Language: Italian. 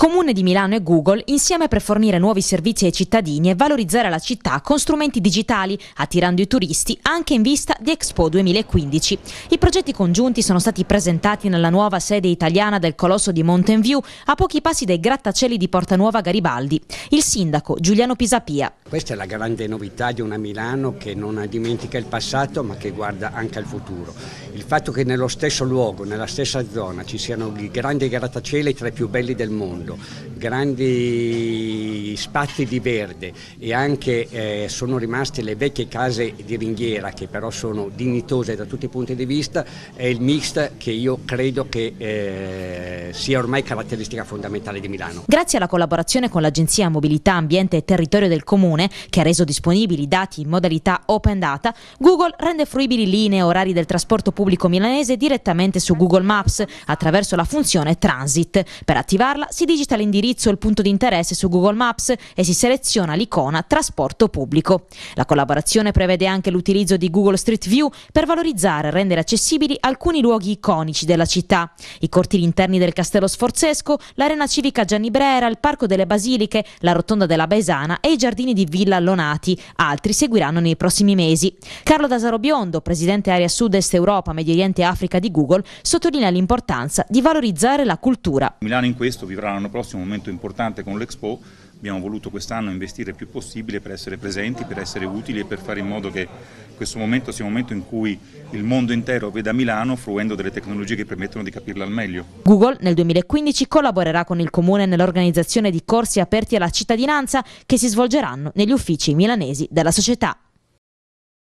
Comune di Milano e Google insieme per fornire nuovi servizi ai cittadini e valorizzare la città con strumenti digitali, attirando i turisti anche in vista di Expo 2015. I progetti congiunti sono stati presentati nella nuova sede italiana del Colosso di Mountain View, a pochi passi dai grattacieli di Porta Nuova Garibaldi. Il sindaco Giuliano Pisapia. Questa è la grande novità di una Milano che non dimentica il passato ma che guarda anche al futuro. Il fatto che nello stesso luogo, nella stessa zona, ci siano i grandi grattacieli tra i più belli del mondo giardinando, grandi spazi di verde e anche eh, sono rimaste le vecchie case di ringhiera che però sono dignitose da tutti i punti di vista, è il mix che io credo che eh, sia ormai caratteristica fondamentale di Milano. Grazie alla collaborazione con l'Agenzia Mobilità, Ambiente e Territorio del Comune, che ha reso disponibili i dati in modalità open data, Google rende fruibili linee e orari del trasporto pubblico milanese direttamente su Google Maps attraverso la funzione Transit. Per attivarla si digita digita l'indirizzo o il punto di interesse su Google Maps e si seleziona l'icona trasporto pubblico. La collaborazione prevede anche l'utilizzo di Google Street View per valorizzare e rendere accessibili alcuni luoghi iconici della città. I cortili interni del Castello Sforzesco, l'arena civica Gianni Brera, il Parco delle Basiliche, la rotonda della Baesana e i giardini di Villa Allonati. Altri seguiranno nei prossimi mesi. Carlo Dasaro Biondo, presidente area sud-est Europa, Medio Oriente e Africa di Google, sottolinea l'importanza di valorizzare la cultura. Milano in questo vivrà una l'anno prossimo è un momento importante con l'Expo, abbiamo voluto quest'anno investire il più possibile per essere presenti, per essere utili e per fare in modo che questo momento sia un momento in cui il mondo intero veda Milano fruendo delle tecnologie che permettono di capirla al meglio. Google nel 2015 collaborerà con il Comune nell'organizzazione di corsi aperti alla cittadinanza che si svolgeranno negli uffici milanesi della società.